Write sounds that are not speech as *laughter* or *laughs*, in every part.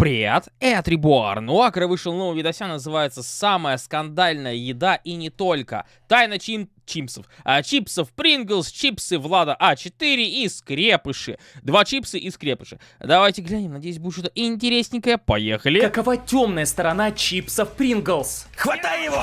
Привет, это Ребуар. Ну, Акры вышел новый видося, называется «Самая скандальная еда и не только». Тайна чим чипсов. А, чипсов Принглс, чипсы Влада А4 и скрепыши. Два чипсы и скрепыши. Давайте глянем, надеюсь, будет что-то интересненькое. Поехали. Какова темная сторона чипсов Принглс? Хватай его!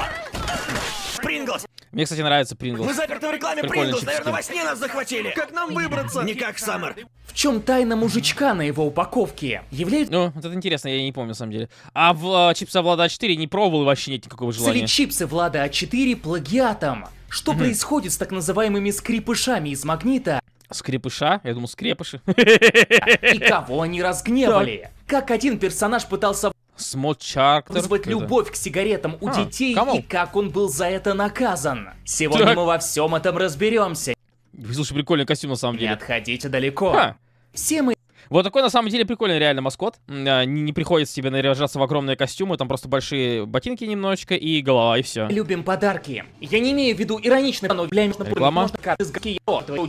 Принглс! Мне, кстати, нравится Принглс. Мы заперты в рекламе Прикольный Принглс, наверное, во сне нас захватили. Как нам выбраться? Никак, Саммер. В чем тайна мужичка на его упаковке? Является... Ну, это интересно, я не помню, на самом деле. А в э, чипсы Влада А4 не пробовал вообще нет никакого желания. Цели чипсы Влада А4 плагиатом. Что угу. происходит с так называемыми скрипышами из магнита? Скрипыша? Я думал, скрепыши. И кого они разгневали? Да. Как один персонаж пытался Смот Чарктер. Вызвать любовь к сигаретам у а, детей кому? и как он был за это наказан. Сегодня так. мы во всем этом разберемся. Слушай, прикольный костюм на самом деле. Не отходите далеко. Ха. Все мы вот такой, на самом деле, прикольный реально маскот. А, не, не приходится тебе наряжаться в огромные костюмы, там просто большие ботинки немножечко и голова, и все. Любим подарки. Я не имею в виду ироничный но для Реклама. Можно карты с Гакио, твои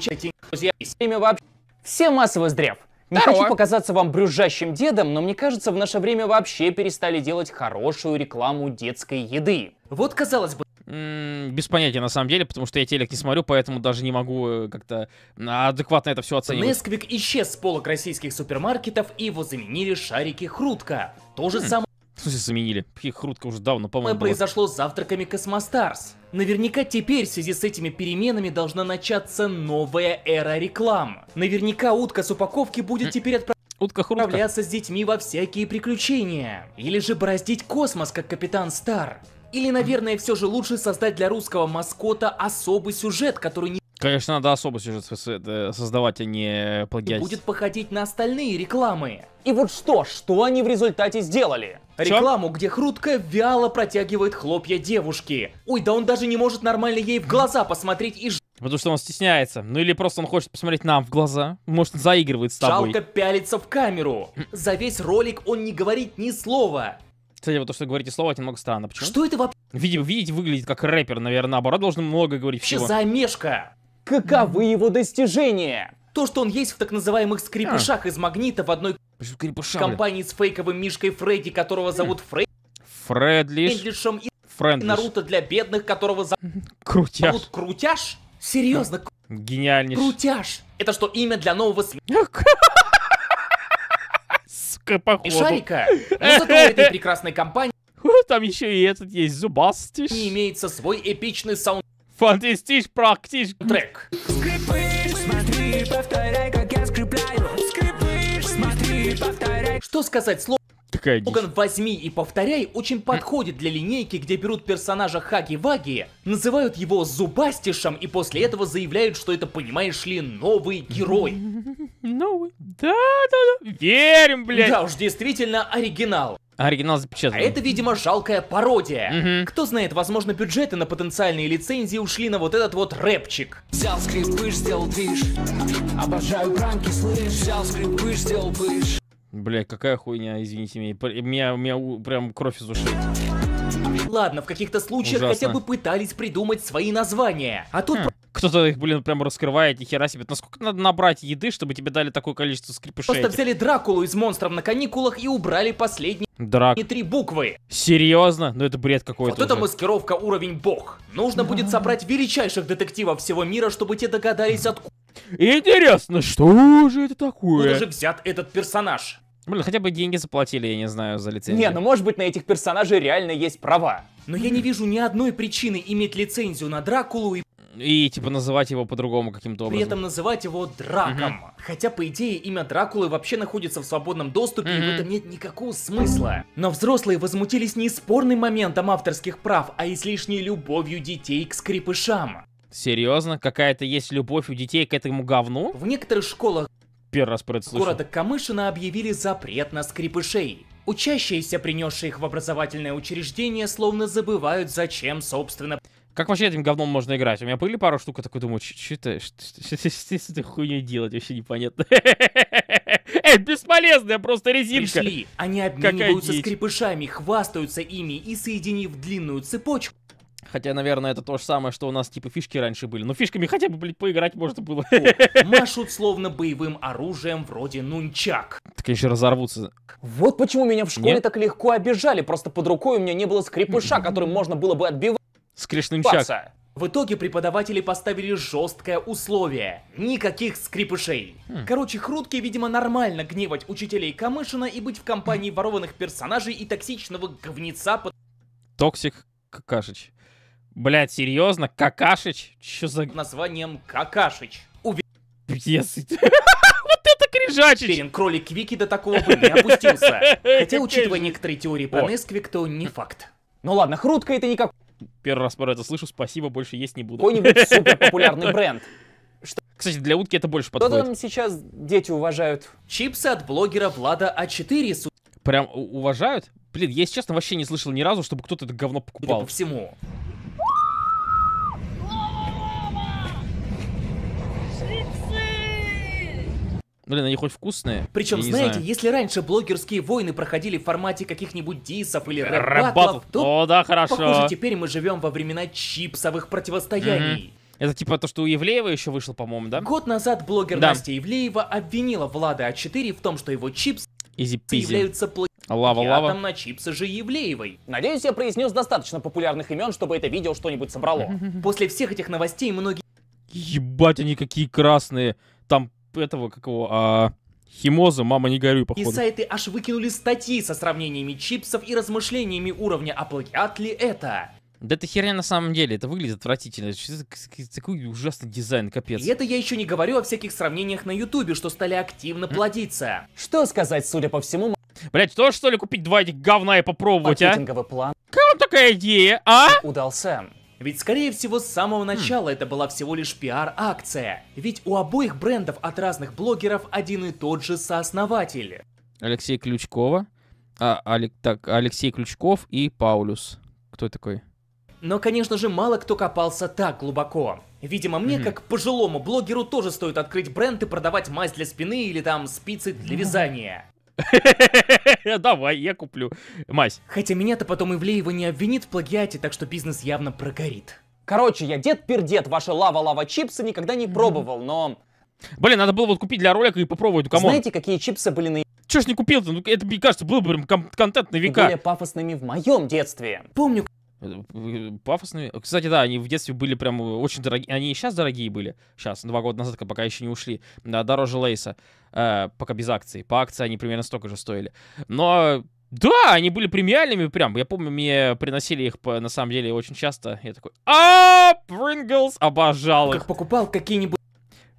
друзья, и с ними вообще. Все массово здрев. Не Здорово. хочу показаться вам брюзжащим дедом, но мне кажется, в наше время вообще перестали делать хорошую рекламу детской еды. Вот, казалось бы, без понятия на самом деле, потому что я телек не смотрю, поэтому даже не могу э, как-то адекватно это все оценить. Несквик исчез с полок российских супермаркетов и его заменили шарики Хрутка. То же хм. самое в смысле заменили? Хрутка уже давно, по-моему, произошло с завтраками Космостарс. Наверняка теперь в связи с этими переменами должна начаться новая эра рекламы. Наверняка утка с упаковки будет теперь отправляться Утка хрутка. с детьми во всякие приключения. Или же бороздить космос, как Капитан Стар. Или, наверное, все же лучше создать для русского маскота особый сюжет, который не Конечно, надо особо сюжет создавать, а не плагиатить. Будет походить на остальные рекламы. И вот что, что они в результате сделали? Рекламу, где хрупкая вяло протягивает хлопья девушки. Ой, да он даже не может нормально ей в глаза посмотреть и Потому что он стесняется. Ну или просто он хочет посмотреть нам в глаза. Может, заигрывает с тобой. Жалко пялится в камеру. За весь ролик он не говорит ни слова. Кстати, вот то, что говорите слова, это немного странно. Почему? Что это вообще? Видите, видите, выглядит как рэпер, наверное, наоборот, должен много говорить Вообще всего. замешка! Каковы его достижения? То, что он есть в так называемых скрипышах а. из магнита в одной Крепыша, компании с фейковым мишкой Фредди, которого зовут Фред, Фредлишем и Френдлиш. Наруто для бедных, которого зовут... Крутяж. Зовут Крутяж? Серьезно? Гениальнейший. Крутяж. Это что, имя для нового СМИ? Ну, *laughs* Сука, походу. Шарика. *laughs* Но ну, зато у этой прекрасной компании... Там еще и этот есть, зубастый. Не имеется свой эпичный саунд... Фантастич, практич. Трек. Скрипыш, смотри, повторяй, как я скрепляю. Скрипыш, смотри, повторяй. Что сказать слово? Такая «Возьми и повторяй» очень подходит для линейки, где берут персонажа Хаги-Ваги, называют его Зубастишем и после этого заявляют, что это, понимаешь ли, новый герой. *laughs* Новый? Да-да-да. Верим, блядь. Да уж, действительно оригинал. Оригинал запечатан. А это, видимо, жалкая пародия. Угу. Кто знает, возможно, бюджеты на потенциальные лицензии ушли на вот этот вот рэпчик. Взял скрипыш, сделал движ. Обожаю пранки, слышь. Взял скрипыш, сделал пыш. Бля, какая хуйня, извините меня. Меня, меня прям кровь из ушей. Ладно, в каких-то случаях Ужасно. хотя бы пытались придумать свои названия. А тут... Хм. Кто-то их, блин, прям раскрывает, нихера себе. Насколько надо набрать еды, чтобы тебе дали такое количество скрипышей? Просто взяли Дракулу из монстров на каникулах и убрали последний Драк. три буквы. Серьезно? Ну это бред какой-то. Вот уже. это маскировка уровень бог. Нужно да. будет собрать величайших детективов всего мира, чтобы те догадались откуда. Интересно, что же это такое? Откуда же взят этот персонаж? Блин, хотя бы деньги заплатили, я не знаю, за лицензию. Не, ну может быть на этих персонажей реально есть права. Но я не вижу ни одной причины иметь лицензию на Дракулу и... И, типа, называть его по-другому каким-то образом. При этом называть его Драком. Угу. Хотя, по идее, имя Дракулы вообще находится в свободном доступе, угу. и в этом нет никакого смысла. Но взрослые возмутились не спорным моментом авторских прав, а излишней любовью детей к скрипышам. Серьезно? Какая-то есть любовь у детей к этому говну? В некоторых школах Первый раз про это слышу. Города Камышина объявили запрет на скрипышей. Учащиеся, принесшие их в образовательное учреждение, словно забывают, зачем, собственно... Как вообще этим говном можно играть? У меня были пару штук, я такой думаю, что это, что это хуйней делать, вообще непонятно. *laughs* Это бесполезная просто резинка. Пришли, они обмениваются скрипышами, хвастаются ими и, соединив длинную цепочку, Хотя, наверное, это то же самое, что у нас типа фишки раньше были. Но ну, фишками хотя бы, блядь, поиграть можно было. *laughs* Машут словно боевым оружием вроде нунчак. Так они еще разорвутся. Вот почему меня в школе Нет. так легко обижали. Просто под рукой у меня не было скрипыша, которым можно было бы отбивать. Скриш нунчак. В итоге преподаватели поставили жесткое условие. Никаких скрипышей. Хм. Короче, Хрудке, видимо, нормально гневать учителей Камышина и быть в компании ворованных персонажей и токсичного говнеца под... Токсик Какашич. Блять, серьезно? Какашич? Че за... Названием Какашич. Уве... *laughs* вот это крижачич! Перин кролик Квики до такого бы не опустился. Хотя, *laughs* учитывая некоторые теории по Несквик, то не факт. Ну ладно, хрутка это никак... Первый раз про это слышу, спасибо, больше есть не буду. Какой-нибудь *laughs* супер популярный бренд. Что... Кстати, для утки это больше подходит. Что там сейчас дети уважают? Чипсы от блогера Влада А4, су... Прям уважают? Блин, я, если честно, вообще не слышал ни разу, чтобы кто-то это говно покупал. по всему. Ну, блин, они хоть вкусные. Причем, знаете, знаю. если раньше блогерские войны проходили в формате каких-нибудь дисов или рэп-батлов, то, О, да, хорошо. похоже, теперь мы живем во времена чипсовых противостояний. Mm-hmm. Это типа то, что у Евлеева еще вышло, по-моему, да? Год назад блогер да. Настя Евлеева обвинила Влада А4 в том, что его чипсы являются плагиатом лава, лава. на чипсы же Евлеевой. Надеюсь, я произнес достаточно популярных имен, чтобы это видео что-нибудь собрало. После всех этих новостей многие... Ебать, они какие красные. Там этого, как его, а, Химоза, мама, не горюй, походу. И сайты аж выкинули статьи со сравнениями чипсов и размышлениями уровня, а плагиат ли это? Да это херня на самом деле, это выглядит отвратительно. Такой ужасный дизайн, капец. И это я еще не говорю о всяких сравнениях на ютубе, что стали активно М? плодиться. Что сказать, судя по всему... Блять, тоже что ли купить два этих говна и попробовать, а? план. Как вам такая идея, а? Удался. Ведь, скорее всего, с самого хм. начала это была всего лишь пиар-акция. Ведь у обоих брендов от разных блогеров один и тот же сооснователь. Алексей Ключкова. А, Алек, так, Алексей Ключков и Паулюс. Кто такой? Но, конечно же, мало кто копался так глубоко. Видимо, мне, как пожилому блогеру, тоже стоит открыть бренд и продавать мазь для спины или там спицы для *laughs* вязания. *laughs* Давай, я куплю. Мась. Хотя меня-то потом его не обвинит в плагиате, так что бизнес явно прогорит. Короче, я дед-пердед, ваши лава-лава-чипсы никогда не пробовал, но... Блин, надо было вот купить для ролика и попробовать, кому. Знаете, какие чипсы были на... Чё ж не купил-то? Ну, это, мне кажется, был бы контент на века. Были пафосными в моем детстве. Помню, Э, пафосными, Кстати, да, они в детстве были прям э, очень дорогие. Они и сейчас дорогие были. Сейчас, два года назад, пока еще не ушли. Да, дороже Лейса. Э, пока без акций. По акции они примерно столько же стоили. Но да, они были премиальными прям. Я помню, мне приносили их на самом деле очень часто. Я такой, а Принглс обожал их. Как покупал какие-нибудь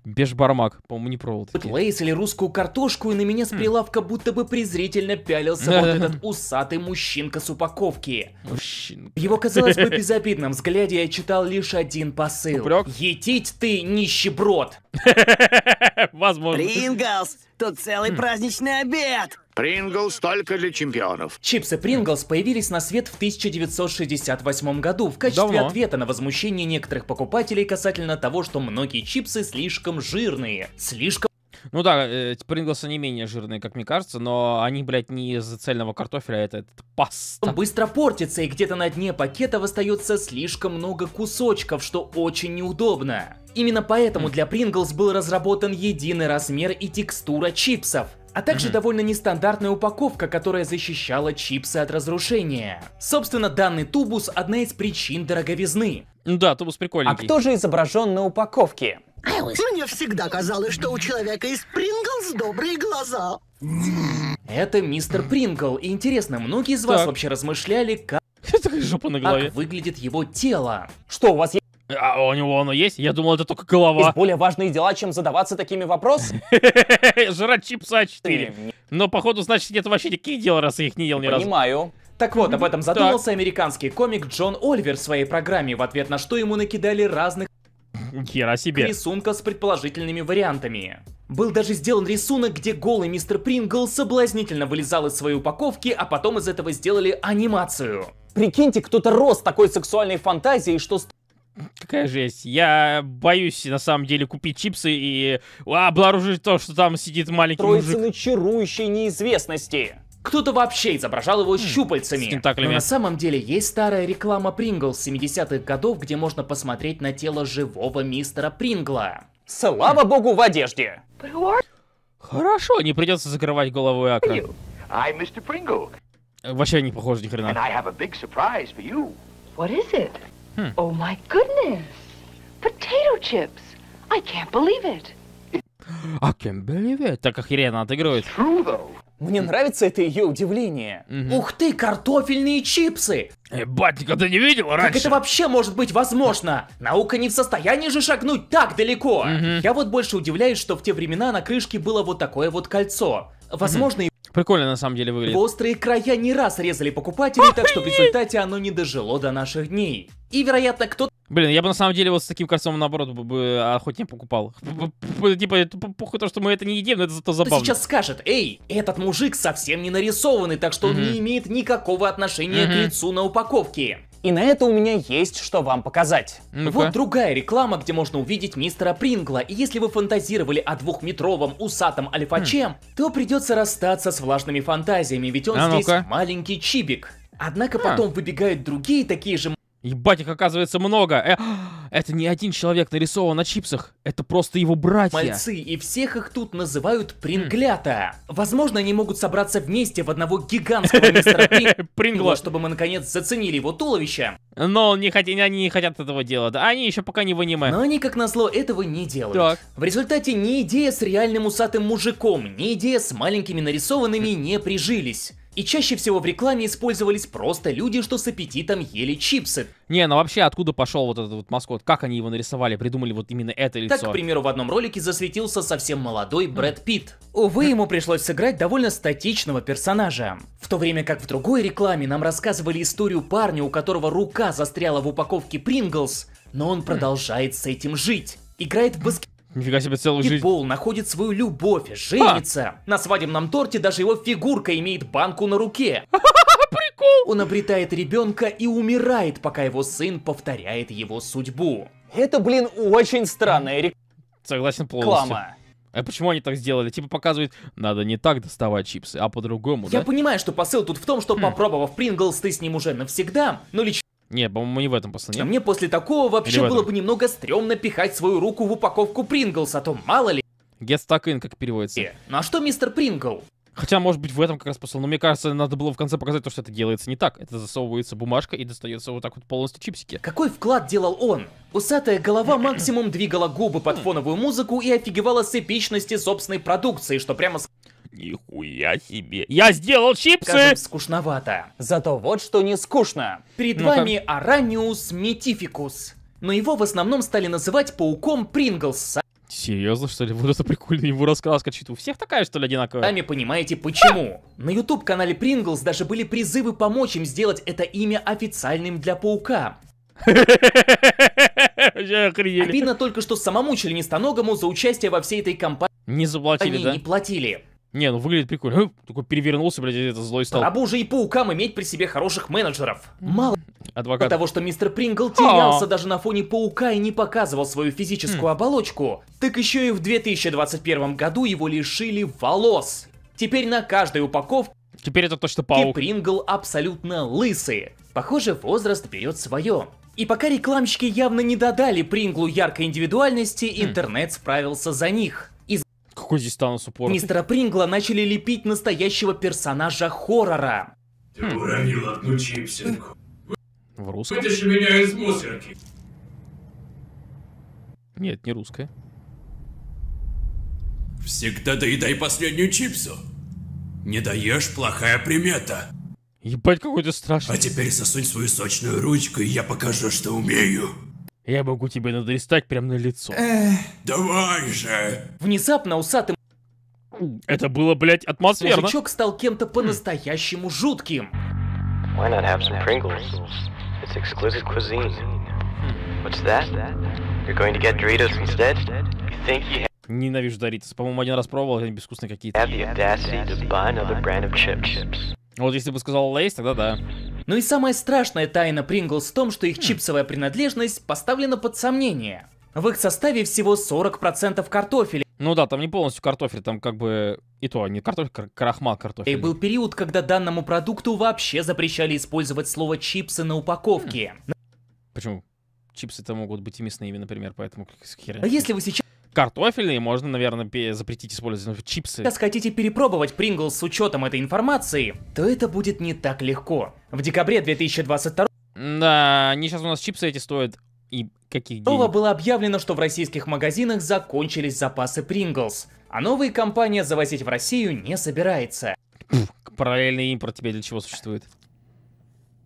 Бешбармак, по-моему, не пробовал. Такие. Лейс или русскую картошку, и на меня с хм. прилавка будто бы презрительно пялился вот этот усатый мужчинка с упаковки. Мужчинка. Его, казалось бы, *laughs* безобидным взгляде я читал лишь один посыл. Упрек? Етить ты, нищеброд! *laughs* Возможно. Принглс, тут целый хм. праздничный обед. Принглс только для чемпионов. Чипсы Принглс появились на свет в 1968 году в качестве Давно. ответа на возмущение некоторых покупателей касательно того, что многие чипсы слишком жирные, слишком ну да, э, Принглсы не менее жирные, как мне кажется, но они, блядь, не из цельного картофеля, а это, это паста. Он быстро портится, и где-то на дне пакета остается слишком много кусочков, что очень неудобно. Именно поэтому для Принглс был разработан единый размер и текстура чипсов, а также довольно нестандартная упаковка, которая защищала чипсы от разрушения. Собственно, данный тубус – одна из причин дороговизны. Да, автобус прикольненький. А кто же изображен на упаковке? Мне всегда казалось, что у человека из Принглс добрые глаза. Это мистер Прингл. И интересно, многие из так. вас вообще размышляли, как... *laughs* Такая жопа на голове. Как выглядит его тело? Что, у вас есть... А, а у него оно есть? Я думал, это только голова. Есть более важные дела, чем задаваться такими вопросами. *laughs* Жрать чипсы А4. Но, походу, значит, нет вообще никаких дел, раз я их не ел ни разу. Понимаю. Так вот, об этом задумался так. американский комик Джон Ольвер в своей программе, в ответ на что ему накидали разных Хера себе. рисунков с предположительными вариантами. Был даже сделан рисунок, где голый мистер Прингл соблазнительно вылезал из своей упаковки, а потом из этого сделали анимацию. Прикиньте, кто-то рос такой сексуальной фантазией, что... Какая жесть. Я боюсь, на самом деле, купить чипсы и а, обнаружить то, что там сидит маленький Троицы мужик. на чарующей неизвестности. Кто-то вообще изображал его хм, щупальцами. Но на самом деле есть старая реклама Принглс 70-х годов, где можно посмотреть на тело живого мистера Прингла. Слава богу, в одежде. Хорошо, не придется закрывать голову Акра. Вообще не похож ни хрена. What is it? Хм. Oh I can't believe it! I can't believe it! Так охеренно отыгрывает. True though. Мне нравится это ее удивление. Угу. Ух ты, картофельные чипсы! Ебать, э, никогда не видел раньше. Как это вообще может быть возможно? Наука не в состоянии же шагнуть так далеко. Угу. Я вот больше удивляюсь, что в те времена на крышке было вот такое вот кольцо. Возможно, угу. Прикольно на самом деле выглядит. острые края не раз резали покупателей, Охренеть! так что в результате оно не дожило до наших дней. И, вероятно, кто-то Блин, я бы на самом деле вот с таким кольцом, наоборот, бы охотнее покупал. Типа, похуй то, что мы это не едим, но это зато забавно. сейчас скажет, эй, этот мужик совсем не нарисованный, так что он не имеет никакого отношения к лицу на упаковке. И на это у меня есть что вам показать. ну Вот другая реклама, где можно увидеть мистера Прингла. И если вы фантазировали о двухметровом усатом альфаче, хм. то придется расстаться с влажными фантазиями, ведь он а здесь ну маленький чибик. Однако а. потом выбегают другие такие же Ебать, их оказывается много. Э, это не один человек нарисован на чипсах. Это просто его братья. Мальцы, и всех их тут называют хм. Принглята. Mm. Возможно, они могут собраться вместе в одного гигантского мистера *laughs* Прингла, ну, чтобы мы наконец заценили его туловище. Но не хот... они не хотят этого делать. Они еще пока не вынимают. Но они, как назло, этого не делают. Так. В результате ни идея с реальным усатым мужиком, ни идея с маленькими нарисованными не прижились. И чаще всего в рекламе использовались просто люди, что с аппетитом ели чипсы. Не, ну вообще откуда пошел вот этот вот маскот? Как они его нарисовали, придумали вот именно это лицо? Так, к примеру, в одном ролике засветился совсем молодой Брэд Питт. Увы, ему пришлось сыграть довольно статичного персонажа. В то время как в другой рекламе нам рассказывали историю парня, у которого рука застряла в упаковке Принглс, но он продолжает с этим жить. Играет в баскет Нифига себе целую и жизнь. Пол находит свою любовь, женится. А. На свадебном торте даже его фигурка имеет банку на руке. *laughs* Прикол! Он обретает ребенка и умирает, пока его сын повторяет его судьбу. Это, блин, очень странно, Эрик. Согласен полностью. Клама. А почему они так сделали? Типа показывают, надо не так доставать чипсы, а по-другому, Я да? понимаю, что посыл тут в том, что хм. попробовав Принглс, ты с ним уже навсегда, но лично... Не, по-моему, не в этом послании. А мне после такого вообще было бы немного стрёмно пихать свою руку в упаковку Принглс, а то мало ли. Get stuck in, как переводится. Э, ну а что мистер Прингл? Хотя, может быть, в этом как раз посыл. Но мне кажется, надо было в конце показать то, что это делается не так. Это засовывается бумажка и достается вот так вот полностью чипсики. Какой вклад делал он? Усатая голова максимум двигала губы под фоновую музыку и офигевала с эпичности собственной продукции, что прямо с... Нихуя себе. Я сделал чипсы! Скажем, скучновато. Зато вот что не скучно. Перед ну вами Араниус метификус. Но его в основном стали называть пауком Принглса. Серьезно, что ли? Вот это прикольно, его раскраска чуть у всех такая, что ли, одинаковая? Сами понимаете, почему. А! На YouTube-канале Принглс даже были призывы помочь им сделать это имя официальным для паука. Обидно только, что самому членистоногому за участие во всей этой компании Не заплатили, Они да? не платили. Не, ну выглядит прикольно. Хм, такой перевернулся, блядь, это злой стал. Пора бы уже и паукам иметь при себе хороших менеджеров. Мало Адвокат. того, что мистер Прингл терялся а. даже на фоне паука и не показывал свою физическую хм. оболочку, так еще и в 2021 году его лишили волос. Теперь на каждой упаковке Теперь это точно паук. Прингл абсолютно лысый. Похоже, возраст берет свое. И пока рекламщики явно не додали Принглу яркой индивидуальности, хм. интернет справился за них. Какой здесь Танос упор? Мистера Прингла начали лепить настоящего персонажа хоррора. Ты хм. уронил одну чипсинку. В русском? Вытащи меня из мусорки. Нет, не русская. Всегда доедай последнюю чипсу. Не даешь плохая примета. Ебать, какой то страшный. А теперь засунь свою сочную ручку, и я покажу, что умею. Я могу тебе надоистать прямо на лицо. Давай же. Внезапно усатым... Это было, блядь, атмосферно. Мужичок стал кем-то по-настоящему жутким. Why not have some Pringles? It's exquisite cuisine. What's that? You're going to get Doritos instead? You think you have... Ненавижу Doritos. По-моему, один раз пробовал, они безвкусные какие-то. Have the audacity to buy another brand of chips. Вот если бы сказал Лейс, тогда да. Ну и самая страшная тайна Принглс в том, что их хм. чипсовая принадлежность поставлена под сомнение. В их составе всего 40% картофеля. Ну да, там не полностью картофель, там как бы и то, не картофель, кар крахмал картофель. И был период, когда данному продукту вообще запрещали использовать слово чипсы на упаковке. Хм. Почему? Чипсы-то могут быть и мясными, например, поэтому А если вы сейчас картофельные можно, наверное, запретить использовать но чипсы. Если хотите перепробовать Принглс с учетом этой информации, то это будет не так легко. В декабре 2022 да, они сейчас у нас чипсы эти стоят и каких денег? было объявлено, что в российских магазинах закончились запасы Принглс, а новая компания завозить в Россию не собирается. Пфф, параллельный импорт тебе для чего существует?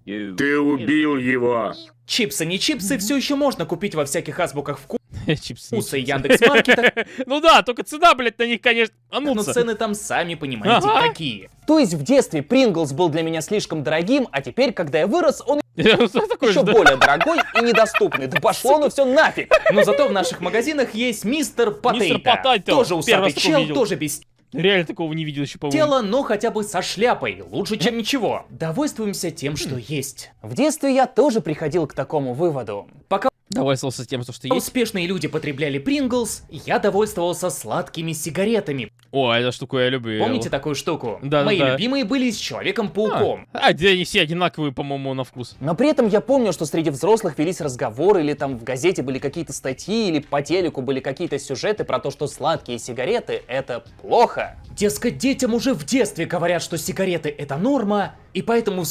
Ты убил его! Чипсы не чипсы все еще можно купить во всяких азбуках вкус. *laughs* Чипсы. Усы Яндекс.Маркета. *laughs* Ну да, только цена, блядь, на них, конечно, ануться. цены там, сами понимаете, какие. То есть в детстве Принглс был для меня слишком дорогим, а теперь, когда я вырос, он *laughs* еще более дорогой и недоступный. Да пошло ну все нафиг. Но зато в наших магазинах есть мистер Потейто. Тоже усатый чел, тоже без Реально такого не видел еще, по-моему. Тело, но хотя бы со шляпой. Лучше, чем ничего. Довольствуемся тем, что хм. есть. В детстве я тоже приходил к такому выводу. Пока довольствовался тем, что есть. Успешные люди потребляли Принглс, я довольствовался сладкими сигаретами. О, эту штуку я люблю. Помните такую штуку? Да, Мои да. любимые были с Человеком-пауком. А, а где они все одинаковые, по-моему, на вкус. Но при этом я помню, что среди взрослых велись разговоры, или там в газете были какие-то статьи, или по телеку были какие-то сюжеты про то, что сладкие сигареты — это плохо. Дескать, детям уже в детстве говорят, что сигареты — это норма, и поэтому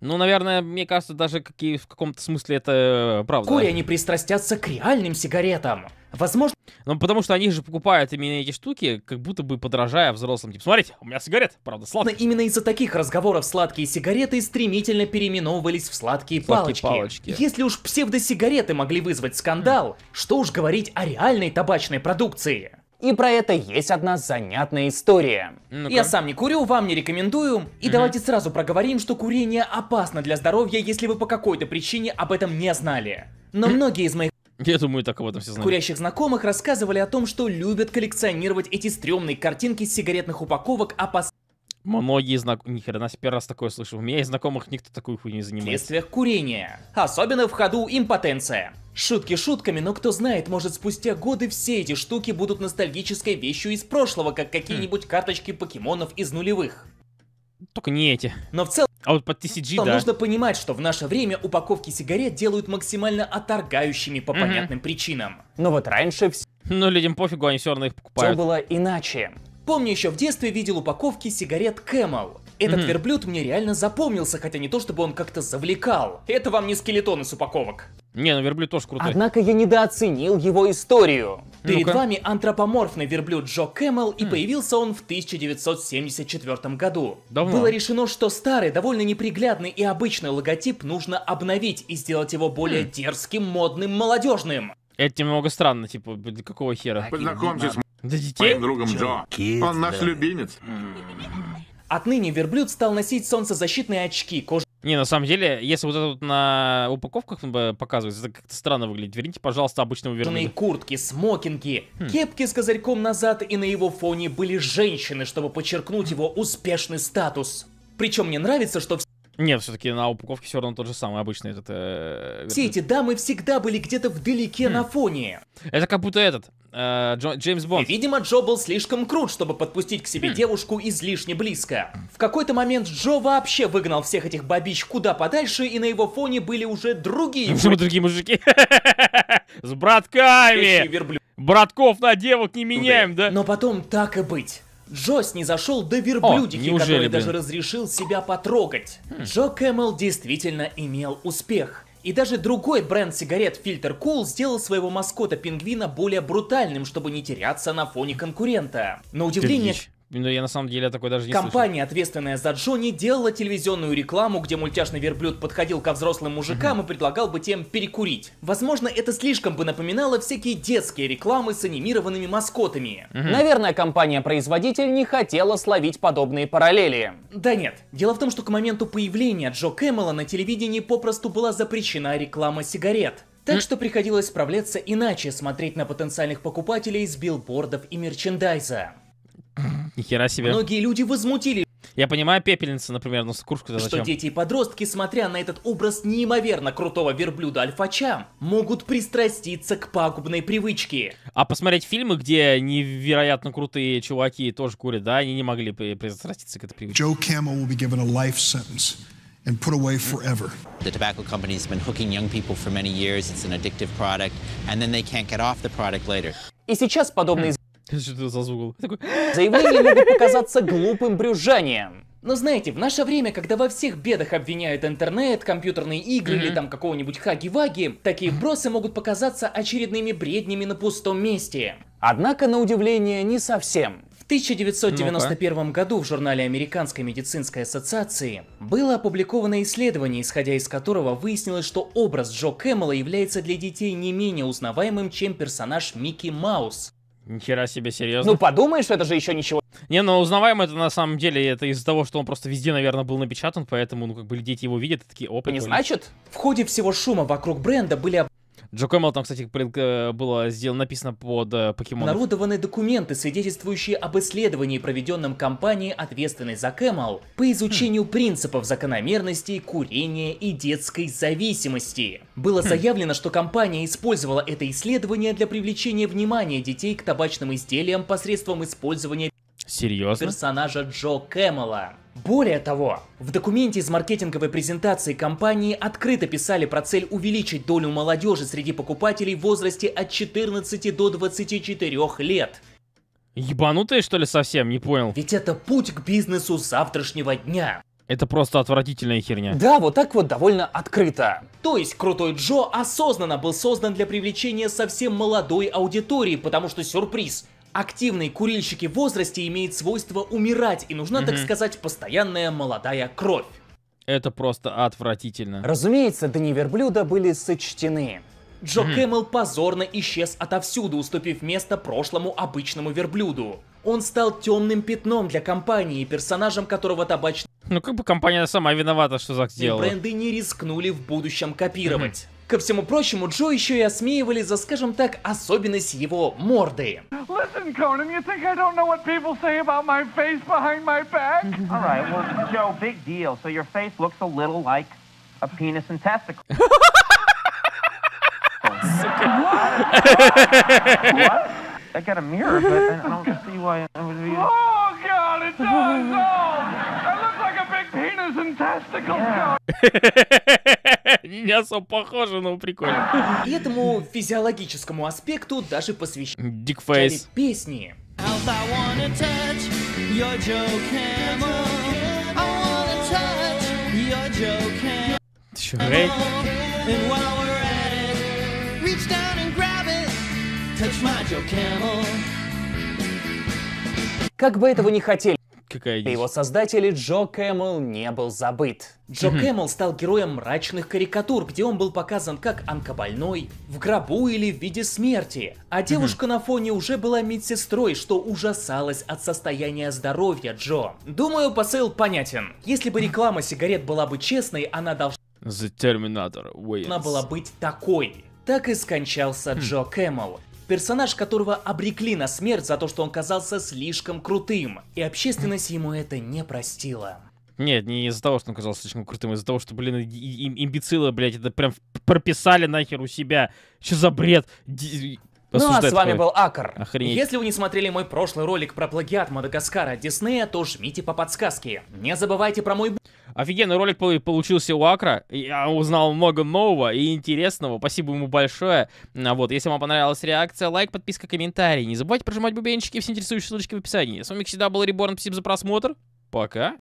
ну, наверное, мне кажется, даже какие в каком-то смысле это э, правда. Вскоре они пристрастятся к реальным сигаретам. Возможно... Ну, потому что они же покупают именно эти штуки, как будто бы подражая взрослым. Типа, смотрите, у меня сигарет, правда, сладкие. Именно из-за таких разговоров сладкие сигареты стремительно переименовывались в сладкие, сладкие палочки. палочки. Если уж псевдосигареты могли вызвать скандал, mm. что уж говорить о реальной табачной продукции. И про это есть одна занятная история. ну Я сам не курю, вам не рекомендую. И угу. давайте сразу проговорим, что курение опасно для здоровья, если вы по какой-то причине об этом не знали. Но хм. многие из моих я думаю, так об этом все знают. Курящих знакомых рассказывали о том, что любят коллекционировать эти стрёмные картинки с сигаретных упаковок, а опасаясь Многие знакомые... Ни хрена, первый раз такое слышу. У меня из знакомых никто такую хуйню не занимается. Следствиях курения. Особенно в ходу импотенция. Шутки шутками, но кто знает, может спустя годы все эти штуки будут ностальгической вещью из прошлого, как какие-нибудь хм. карточки покемонов из нулевых. Только не эти. Но в целом... А вот под TCG, да. нужно понимать, что в наше время упаковки сигарет делают максимально отторгающими по угу. понятным причинам. Но ну вот раньше... все. Ну, людям пофигу, они все равно их покупают. Все было иначе. Помню, еще в детстве видел упаковки сигарет Camel. Этот mm-hmm. верблюд мне реально запомнился, хотя не то чтобы он как-то завлекал. Это вам не скелетон из упаковок. Не, ну верблюд тоже крутой. Однако я недооценил его историю. Перед вами антропоморфный верблюд Джо Кэмел, и хм. появился он в 1974 году. Давно. Было решено, что старый, довольно неприглядный и обычный логотип нужно обновить и сделать его более mm. дерзким, модным, молодежным. Это немного странно, типа, какого хера? Познакомьтесь с моим другом Джо. Он наш любимец. Отныне верблюд стал носить солнцезащитные очки, кожу... Не, на самом деле, если вот это вот на упаковках показывается, это как-то странно выглядит. Верните, пожалуйста, обычного верблюда. куртки, смокинги, хм. кепки с козырьком назад, и на его фоне были женщины, чтобы подчеркнуть его успешный статус. Причем мне нравится, что... Нет, все-таки на упаковке все равно тот же самый обычный этот... Э, э Все эти дамы всегда были где-то вдалеке хм. на фоне. Это как будто этот, э, Джо, Джеймс Бонд. Видимо, Джо был слишком крут, чтобы подпустить к себе хм. девушку излишне близко. В какой-то момент Джо вообще выгнал всех этих бабищ куда подальше, и на его фоне были уже другие... Почему другие мужики? *laughs* С братками! Братков на девок не меняем, да? Но потом так и быть. Джо снизошел до верблюдики, О, неужели, который блин? даже разрешил себя потрогать. Хм. Джо Кэмел действительно имел успех. И даже другой бренд сигарет Filter Cool сделал своего маскота-пингвина более брутальным, чтобы не теряться на фоне конкурента. На удивление... Ты ну, я на самом деле такой даже не Компания, слышал. ответственная за Джонни, делала телевизионную рекламу, где мультяшный верблюд подходил ко взрослым мужикам угу. и предлагал бы тем перекурить. Возможно, это слишком бы напоминало всякие детские рекламы с анимированными маскотами. Угу. Наверное, компания-производитель не хотела словить подобные параллели. Да нет. Дело в том, что к моменту появления Джо Кэмела на телевидении попросту была запрещена реклама сигарет. Так что приходилось справляться иначе, смотреть на потенциальных покупателей с билбордов и мерчендайза. Нихера себе. Многие люди возмутили. Я понимаю пепельница, например, но ну, сокурушка зачем? Что дети и подростки, смотря на этот образ неимоверно крутого верблюда-альфача, могут пристраститься к пагубной привычке. А посмотреть фильмы, где невероятно крутые чуваки тоже курят, да, они не могли пристраститься к этой привычке. Joe Camel will be given a life sentence and put away forever. The tobacco company has been hooking young people for many years. It's an addictive product, and then they can't get off the product later. И сейчас подобные что это за звук? *gasps* Заявление могут показаться глупым брюзжанием. Но ну, знаете, в наше время, когда во всех бедах обвиняют интернет, компьютерные игры mm-hmm. или там какого-нибудь хаги-ваги, такие вбросы могут показаться очередными бреднями на пустом месте. Однако, на удивление, не совсем. В 1991 ну году в журнале Американской медицинской ассоциации было опубликовано исследование, исходя из которого выяснилось, что образ Джо Кэмела является для детей не менее узнаваемым, чем персонаж Микки Маус. Нихера себе, серьезно. Ну, подумаешь, это же еще ничего. Не, ну, узнаваем это на самом деле, это из-за того, что он просто везде, наверное, был напечатан, поэтому, ну, как бы дети его видят и такие, опа. Не значит, в ходе всего шума вокруг бренда были Джокомел там, кстати, э, было сделано, написано под э, покемон. Народованы документы, свидетельствующие об исследовании, проведенном компанией, ответственной за Кэмл, по изучению хм. принципов закономерности, курения и детской зависимости. Было хм. заявлено, что компания использовала это исследование для привлечения внимания детей к табачным изделиям посредством использования Серьезно? Персонажа Джо Кэмела. Более того, в документе из маркетинговой презентации компании открыто писали про цель увеличить долю молодежи среди покупателей в возрасте от 14 до 24 лет. Ебанутые что ли совсем? Не понял. Ведь это путь к бизнесу завтрашнего дня. Это просто отвратительная херня. Да, вот так вот довольно открыто. То есть Крутой Джо осознанно был создан для привлечения совсем молодой аудитории, потому что сюрприз – Активные курильщики в возрасте имеют свойство умирать, и нужна, угу. так сказать, постоянная молодая кровь. Это просто отвратительно. Разумеется, дни верблюда были сочтены. Джо mm-hmm. позорно исчез отовсюду, уступив место прошлому обычному верблюду. Он стал темным пятном для компании, персонажем которого табачный... Ну как бы компания сама виновата, что сделал. сделала. бренды не рискнули в будущем копировать. mm Ко всему прочему, Джо еще и осмеивали за, скажем так, особенность его морды. Listen, Conan, you think I don't know what people say about my face behind my back? All right, well, Joe, big deal. So your face looks a little like a penis and testicles. what? What? I got a mirror, but I don't see why I would be. Oh God, it does! Oh, I look like a big penis and testicles. Yeah. *laughs* Не особо похоже, но прикольно. И этому физиологическому аспекту даже посвящены Дикфейс. песни. Чё, Как бы этого не хотели Какая Его создатель Джо Кэммел не был забыт. Джо mm стал героем мрачных карикатур, где он был показан как онкобольной, в гробу или в виде смерти. А девушка на фоне уже была медсестрой, что ужасалась от состояния здоровья Джо. Думаю, посыл понятен. Если бы реклама сигарет была бы честной, она должна... The Terminator Она была быть такой. Так и скончался хм. Джо Кэммел. Персонаж, которого обрекли на смерть за то, что он казался слишком крутым. И общественность ему это не простила. Нет, не из-за того, что он казался слишком крутым, а из-за того, что, блин, им имбецилы, блядь, это прям прописали нахер у себя. Что за бред? Ну а с вами был Акар. Охренеть. Если вы не смотрели мой прошлый ролик про плагиат Мадагаскара от Диснея, то жмите по подсказке. Не забывайте про мой... Офигенный ролик получился у Акра. Я узнал много нового и интересного. Спасибо ему большое. А вот, если вам понравилась реакция, лайк, подписка, комментарий. Не забывайте прожимать бубенчики и все интересующие ссылочки в описании. С вами, как всегда, был Реборн. Спасибо за просмотр. Пока.